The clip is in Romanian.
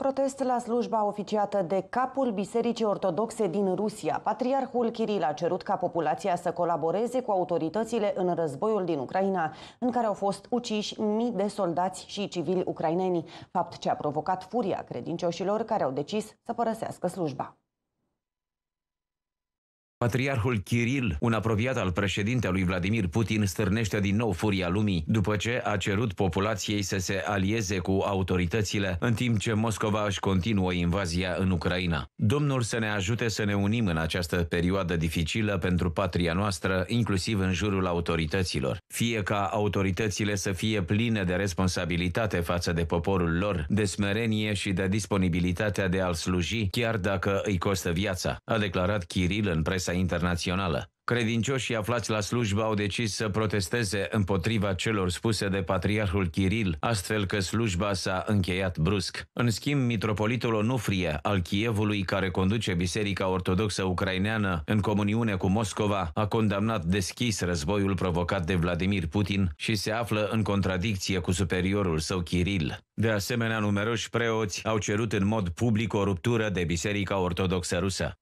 Protest la slujba oficiată de capul Bisericii Ortodoxe din Rusia. Patriarhul Kiril a cerut ca populația să colaboreze cu autoritățile în războiul din Ucraina, în care au fost uciși mii de soldați și civili ucraineni, fapt ce a provocat furia credincioșilor care au decis să părăsească slujba. Patriarhul Kiril, un apropiat al președintelui Vladimir Putin, stârnește din nou furia lumii după ce a cerut populației să se alieze cu autoritățile în timp ce Moscova își continuă invazia în Ucraina. Domnul să ne ajute să ne unim în această perioadă dificilă pentru patria noastră, inclusiv în jurul autorităților. Fie ca autoritățile să fie pline de responsabilitate față de poporul lor, de smerenie și de disponibilitatea de a-l sluji, chiar dacă îi costă viața, a declarat Kiril în presa presa internațională. Credincioșii aflați la slujbă au decis să protesteze împotriva celor spuse de patriarhul Kiril, astfel că slujba s-a încheiat brusc. În schimb, mitropolitul Onufrie al Chievului, care conduce Biserica Ortodoxă Ucraineană în comuniune cu Moscova, a condamnat deschis războiul provocat de Vladimir Putin și se află în contradicție cu superiorul său Kiril. De asemenea, numeroși preoți au cerut în mod public o ruptură de Biserica Ortodoxă Rusă.